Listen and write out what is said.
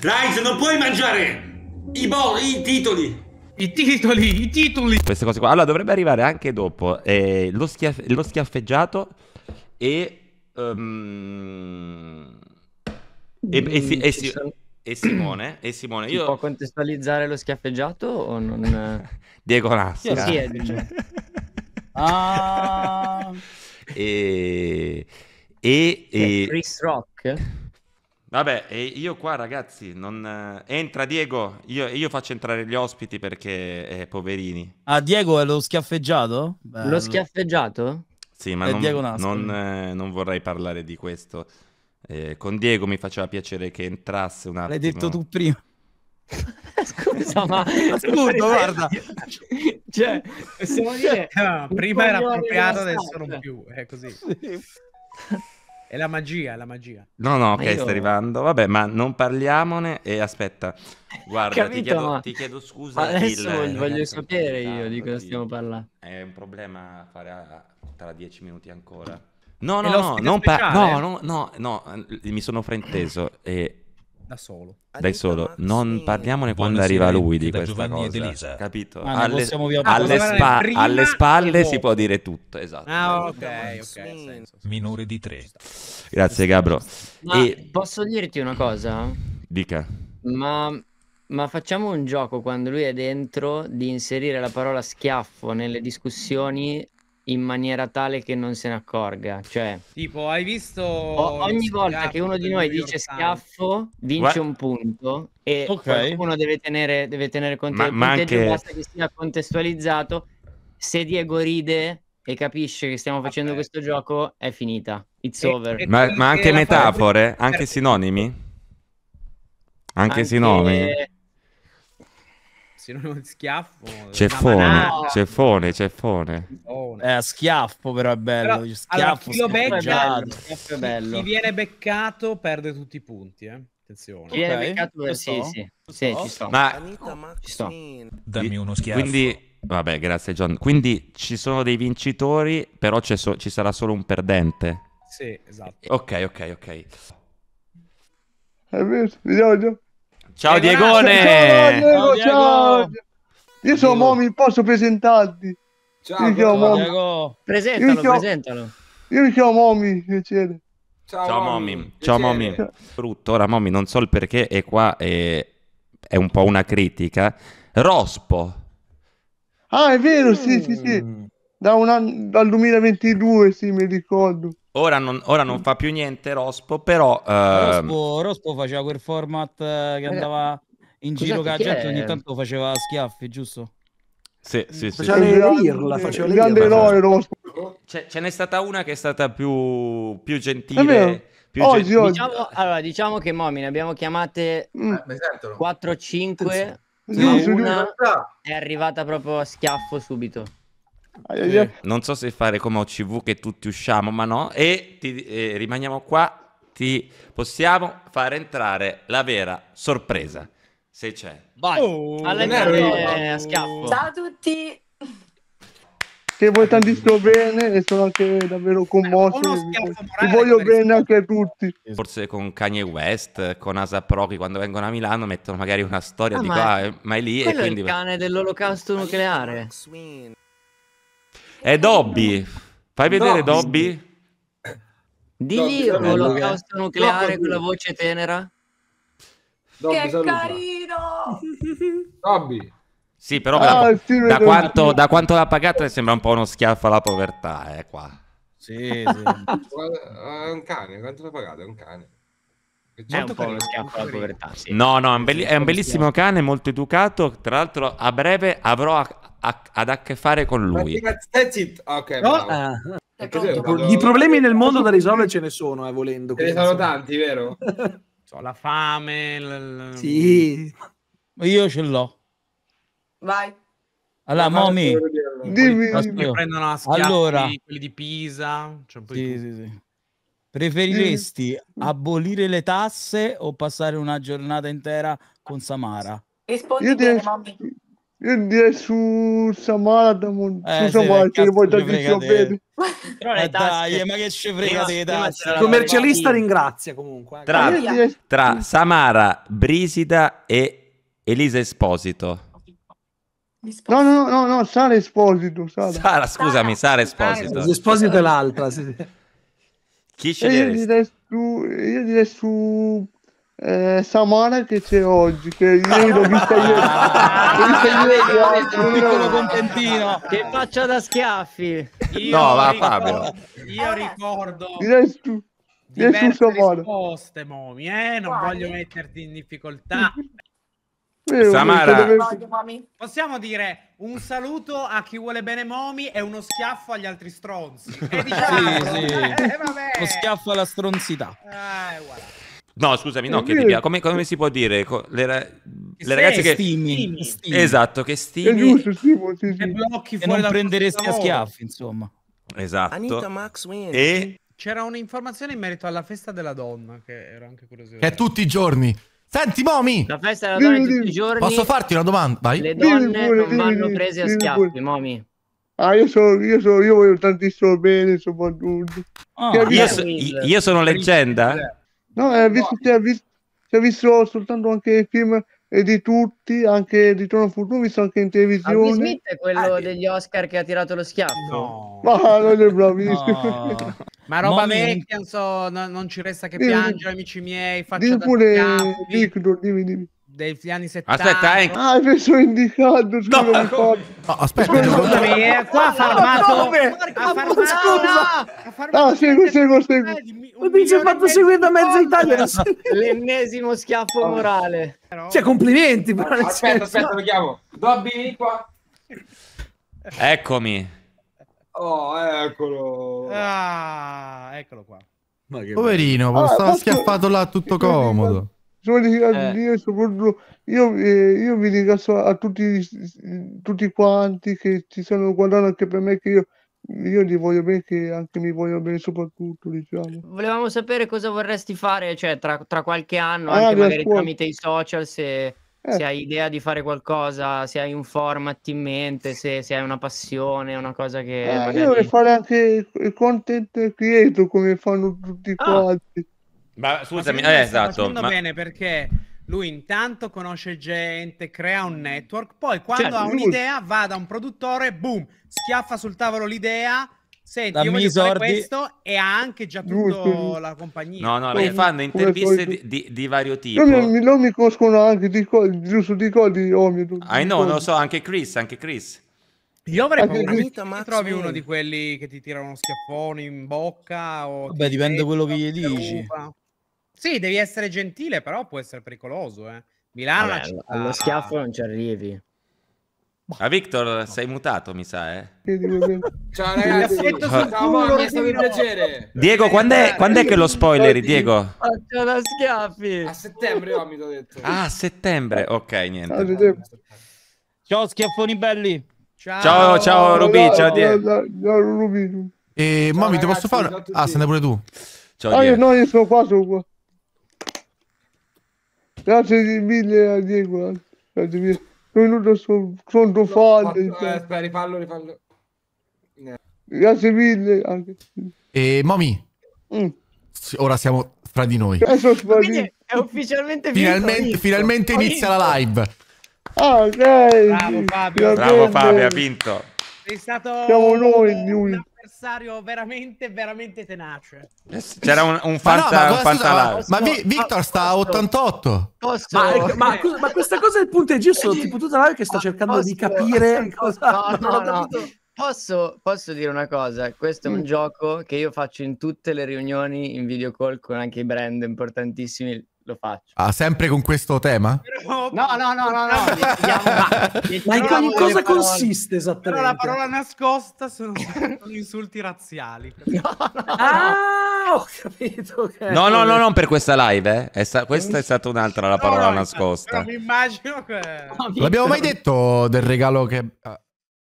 Rise, non puoi mangiare i, i titoli. I titoli, i titoli. Queste cose qua. Allora, dovrebbe arrivare anche dopo eh, lo, schiaff lo, schiaffeggiato e... Um, e, e, si e, si e Simone, e Simone io... può contestualizzare lo schiaffeggiato o non... Diego Nassi. Sì, sì, ah... e... E, e... Chris Rock? Vabbè, e io qua ragazzi, non... Eh, entra Diego, io, io, faccio entrare gli ospiti perché eh, poverini. Ah, Diego è lo schiaffeggiato? Bello. Lo schiaffeggiato? Sì, ma eh, non, non, eh, non, vorrei parlare di questo. Eh, con Diego mi faceva piacere che entrasse un attimo. L'hai detto tu prima. Scusa, ma assurdo, guarda. cioè, possiamo dire... No, ah, prima era appropriato, adesso non più, è così. Sì. È la magia, è la magia. No, no, ok, io... sta arrivando. Vabbè, ma non parliamone e aspetta. Guarda, Capito, ti, chiedo, ma... ti, chiedo, scusa. Ma adesso il... voglio sapere io di cosa stiamo parlando. È un problema fare a... tra dieci minuti ancora. No, no, no, no, pa- no, no, no, no, mi sono frainteso. E da solo. Da solo, non parliamone quando arriva lui di questa Giovanni cosa. Ed Elisa. Capito? Ah, alle, alle, spa- alle, spalle si può dire tutto, esatto. Ah, esatto. ok, ok. Minore di tre. Grazie Gabro. Ma e... posso dirti una cosa? Dica. Ma... Ma facciamo un gioco quando lui è dentro di inserire la parola schiaffo nelle discussioni in maniera tale che non se ne accorga. Cioè, tipo, hai visto o- ogni volta che uno di noi dice schiaffo, vince What? un punto e okay. qualcuno deve tenere, deve tenere conto ma, del ma punteggio, anche... basta che sia contestualizzato. Se Diego ride e capisce che stiamo facendo Vabbè. questo gioco, è finita. It's e, over. E ma, ma, anche metafore, anche sinonimi? Anche, anche sinonimi? ragazzi, non un schiaffo. Ceffone, ceffone, ceffone. Eh, schiaffo però è bello. Però, schiaffo, allora, chi becca, è bello. Chi, viene beccato perde tutti i punti, eh. Attenzione. okay. beccato, eh, sì, sì. sì ci sto. Ma... ci sto. Dammi uno schiaffo. Quindi... Vabbè, grazie John. Quindi ci sono dei vincitori, però so ci sarà solo un perdente. Sì, esatto. Ok, ok, ok. È vero, bisogna. Ciao Diegone! Ciao, Diego, ciao. Io sono Momi, posso presentarti? Ciao, io chiamo Momi. Diego. Presentalo, io mi chiamo... presentalo. Io mi chiamo Momi, piacere. Ciao, Momi. Ciao Momi. Brutto, ora Momi non so il perché e qua è... è, un po' una critica. Rospo. Ah, è vero, sì, mm. sì, sì. Mm. Da anno... dal 2022, sì, mi ricordo. Ora non, ora non, fa più niente Rospo, però... Ehm... Rospo, Rospo, faceva quel format che eh, andava in Cos'è giro con la gente ogni tanto faceva schiaffi, giusto? Sì, sì, sì. Faceva le irla, faceva le grande eroe Rospo. Ce, ce n'è stata una che è stata più, più gentile. Più oggi, gentile. Oggi. Diciamo, allora, diciamo che Momi ne abbiamo chiamate mm. 4-5, eh, esatto, sì, sì, una sì. è arrivata proprio a schiaffo subito. Sì. Eh, non so se fare come OCV che tutti usciamo, ma no. E ti, eh, rimaniamo qua, ti possiamo far entrare la vera sorpresa. Se c'è. Vai. Oh, eh, eh, a schiaffo. Ciao a tutti. Se vuoi tanti bene e sono anche davvero commosso. Ti voglio bene anche a tutti. Forse con Kanye West, con Asa Prochi, quando vengono a Milano mettono magari una storia ah, di ma qua, è... ma è lì. Quello e quindi... il cane dell'olocausto nucleare. È Dobby. Fai vedere Dobby. Digli Dobby, l'olocausto nucleare con la voce tenera. Dobby, che saluta. carino! Dobby. Sì, però ah, la, da, quanto, da, quanto, l'ha pagata sembra un po' uno schiaffo alla povertà, eh, qua. Sì, sì. è un cane, quanto l'ha pagata? È un cane. È, un po' uno schiaffo alla povertà, sì. No, no, è un, be- è un bellissimo cane, molto educato. Tra l'altro, a breve avrò a, ad a che fare con lui. That's it. Ah, ok, no? ah. Vado... Di problemi nel mondo da risolvere ce ne sono, eh, volendo. Ce ne sono tanti, vero? so, la fame. L... Sì. Io ce l'ho. Vai. Allora, Momi, dimmi, dimmi. prendono la schiaffi, allora, quelli di Pisa. Cioè sì, sì, sì. Preferiresti abolire le tasse o passare una giornata intera con Samara? Rispondi io, bene, direi, io direi su Samara Damon. Eh, su Samara ce ne tantissimo bene. Però eh, dai, ma che ci frega dei tassi? Il commercialista ringrazia comunque. Eh. Tra, tra Samara, Brisida e Elisa Esposito. No, no, no, no, Sara Esposito. Sara, Sara scusami, Sara Esposito. Sara Esposito è l'altra. Sì. Chi ce io direi su, io direi su eh, Samara che c'è oggi che ieri l'ho vista io ah, l'ho vista ah, io ah, eh. un piccolo contentino che faccia da schiaffi io no va Fabio io ricordo Direstu diverse risposte momi eh? non Quali? voglio metterti in difficoltà Samara possiamo dire un saluto a chi vuole bene Momi e uno schiaffo agli altri stronzi E diciamo, sì, sì. Eh, uno schiaffo alla stronzità eh, voilà. No, scusami, no, eh, che ti come, come, si può dire? le, ra- le ragazze che... Stimi. stimi. Esatto, che stimi... Giusto, stimo, sì, sì. E blocchi fuori e non prenderesti a schiaffi, insomma. Esatto. Anita Max Win. E... C'era un'informazione in merito alla festa della donna, che ero anche curioso. Che è tutti i giorni. Senti, Momi! La festa della donna dimmi, tutti i giorni... Posso farti una domanda? Vai. Le donne dimmi, non vanno prese a schiaffi, Momi. Ah, io sono, io sono, io voglio tantissimo bene, soprattutto. Oh, ah, io, so, io sono leggenda? No, eh, visto, si, è visto, si, è visto, soltanto anche i film e eh, di tutti, anche di Tono futuro, visto anche in televisione. Will Smith è quello ah, degli Oscar che ha tirato lo schiaffo. No, ma non è bravissimo. No. Ma roba vecchia, non, so, non, non ci resta che dimmi, piangere, amici miei. Faccia dimmi pure, Nick, dimmi, dimmi degli anni 70. Aspetta, eh. Ah, mi sono indicato, scusami. No, no, aspetta, scusami, eh, qua ha farmato. No, scusa. No, no, seguo, seguo, seguo. Mi ci ha fatto seguire da mezza Italia. L'ennesimo schiaffo morale. Cioè, complimenti. Però, aspetta, senso. aspetta, lo chiamo. Dobby, qua. Eccomi. Oh, eccolo. Ah, eccolo qua. Poverino, ah, stava schiaffato là tutto comodo io, eh. soprattutto io, eh, io vi ringrazio a tutti, tutti quanti che ci stanno guardando anche per me che io io li voglio bene che anche mi voglio bene soprattutto diciamo volevamo sapere cosa vorresti fare cioè, tra, tra qualche anno ah, anche magari scuola. tramite i social se, eh. se, hai idea di fare qualcosa se hai un format in mente se, se hai una passione una cosa che eh, magari... io vorrei fare anche il content creator come fanno tutti ah. quanti ma scusami, ma eh, esatto. Ma... bene perché lui intanto conosce gente, crea un network, poi cioè, quando cioè, ha un'idea lui... va da un produttore, boom, schiaffa sul tavolo l'idea, Senti, Dammi io voglio fare questo e ha anche già tutto la compagnia. No, no, perché fanno interviste di, di, di, vario tipo. Non mi, non mi conoscono anche di codi, giusto di codi. Oh, mio, ah, no, lo so, anche Chris, anche Chris. Io avrei anche paura che trovi uno di quelli che ti tirano schiaffoni in bocca. Vabbè, dipende da quello che gli dici. Ruba. Sì, devi essere gentile, però può essere pericoloso. Eh. Milano Vabbè, città... Allo schiaffo non ci arrivi. A ah, Victor, sei mutato, mi sa, eh. Ciao ragazzi, culo, mi è stato un piacere. Diego, quando è, quando è che lo spoileri, Diego? Faccio da schiaffi. A settembre, oh, mi ho detto. Ah, a settembre, ok, niente. Ciao, schiaffoni belli. Ciao, ciao, ciao Rubì, ciao Diego. Ciao, Rubì. E, eh, mami, ti posso fare... Ah, se ne pure tu. Ciao, Diego. Ah, no, io sono qua, sono qua. Grazie mille a Diego. Grazie mille. Benvenuto sul conto fan. Aspetta, cioè. eh, rifallo, rifallo. Grazie mille anche. E Momi. Mm. Ora siamo fra di noi. è ufficialmente Finalmente, vinto, finalmente vinto. inizia la live. Ah, ok. Bravo Fabio. Bravo Fabio, ha vinto. Sei stato Siamo noi gli unici avversario veramente, veramente tenace. C'era un, un fanta, ma, no, ma, scusa, ma, ma vi, Victor sta a 88. Posso, ma, ma, ma, questa cosa del punteggio sono tipo tutta l'area che sto cercando posso, di capire cosa... No, no, posso, posso, dire una cosa? Questo è un mm. gioco che io faccio in tutte le riunioni in video call con anche i brand importantissimi lo faccio. Ah, sempre con questo tema? No, no, no, no, no. Ma in cosa consiste esattamente? Però la parola nascosta sono, sono insulti razziali. No, no, no. Ah, ho capito. Che... No, no, no, non per questa live, eh. È sta... questa è stata un'altra la parola nascosta. Però mi immagino che... L'abbiamo mai detto del regalo che ah,